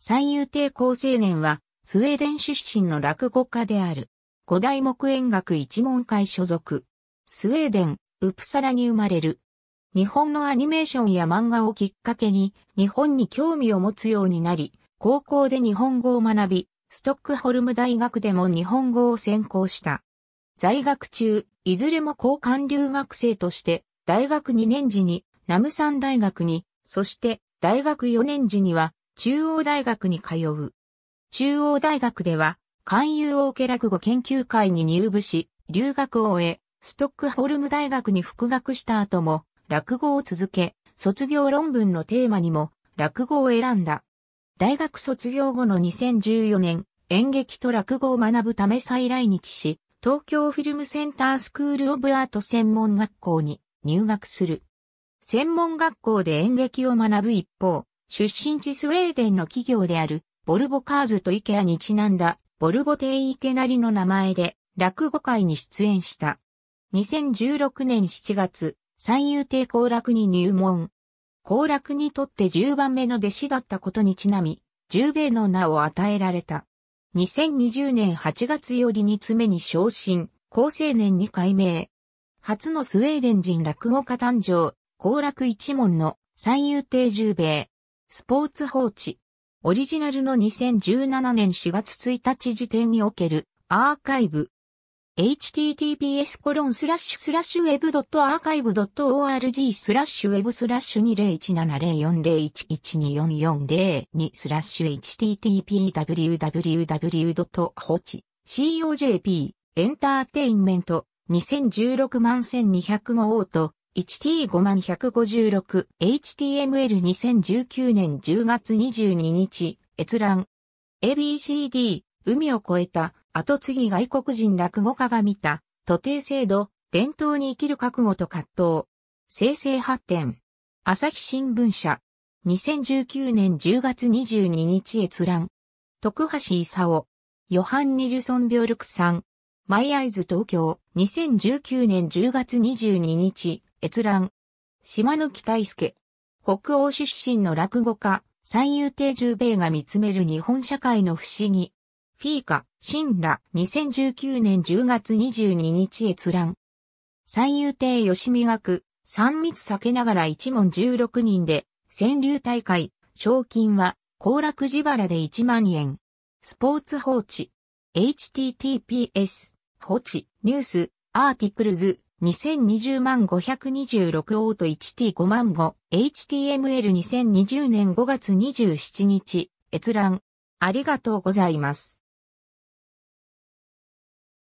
三遊亭高青年は、スウェーデン出身の落語家である。五大木演学一門会所属。スウェーデン、ウプサラに生まれる。日本のアニメーションや漫画をきっかけに、日本に興味を持つようになり、高校で日本語を学び、ストックホルム大学でも日本語を専攻した。在学中、いずれも交換留学生として、大学2年時に、ナムサン大学に、そして大学4年時には、中央大学に通う。中央大学では、勧誘を受け落語研究会に入部し、留学を終え、ストックホルム大学に復学した後も、落語を続け、卒業論文のテーマにも、落語を選んだ。大学卒業後の2014年、演劇と落語を学ぶため再来日し、東京フィルムセンタースクールオブアート専門学校に入学する。専門学校で演劇を学ぶ一方、出身地スウェーデンの企業である、ボルボカーズとイケアにちなんだ、ボルボテイケなりの名前で、落語会に出演した。2016年7月、三遊亭後楽に入門。後楽にとって10番目の弟子だったことにちなみ、十兵衛の名を与えられた。2020年8月より2つ目に昇進、高青年に改名。初のスウェーデン人落語家誕生、後楽一門の三遊亭十兵衛。スポーツ放置。オリジナルの2017年4月1日時点におけるアーカイブ。https コロンスラッシュスラッシュウェブドットアーカイブドット org スラッシュウェブスラッシュ20170401124402スラッシュ httpwww.hoch.cojp エンターテインメント2016万1205と h t 5 1 5 6 HTML 2019年10月22日、閲覧。ABCD、海を越えた、後継ぎ外国人落語家が見た、徒弟制度、伝統に生きる覚悟と葛藤。生成発展。朝日新聞社。2019年10月22日閲覧。徳橋勲。ヨハン・ニルソン・ビョルクさん。マイアイズ東京。2019年10月22日。閲覧。島貫大介。北欧出身の落語家、三遊亭十兵衛が見つめる日本社会の不思議。フィーカ、シンラ、2019年10月22日閲覧。三遊亭吉見学、三密避けながら一問16人で、川柳大会、賞金は、行楽自腹で1万円。スポーツ放置。https、放置、ニュース、アーティクルズ、2020万526オート 1T5 万5 HTML2020 年5月27日閲覧ありがとうございます。